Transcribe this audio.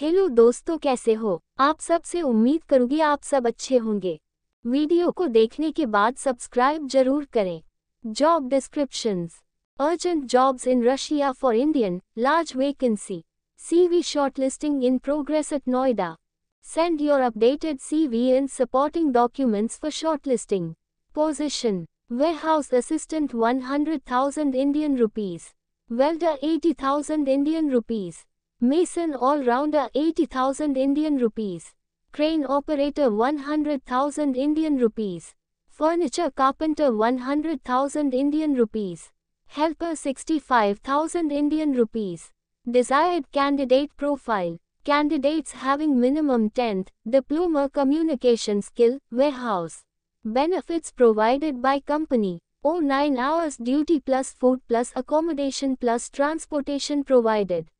Hello दोस्तों कैसे हो आप सब से उम्मीद करूंगी आप सब अच्छे होंगे वीडियो को देखने के बाद सब्सक्राइब जरूर करें job description urgent jobs in Russia for Indian large vacancy C CV shortlisting in progress at Noida send your updated C V in supporting documents for shortlisting position house assistant one hundred thousand Indian rupees welder eighty thousand Indian rupees Mason all-rounder 80,000 Indian rupees. Crane operator 100,000 Indian rupees. Furniture carpenter 100,000 Indian rupees. Helper 65,000 Indian rupees. Desired candidate profile. Candidates having minimum 10th diploma communication skill, warehouse. Benefits provided by company. All 09 hours duty plus food plus accommodation plus transportation provided.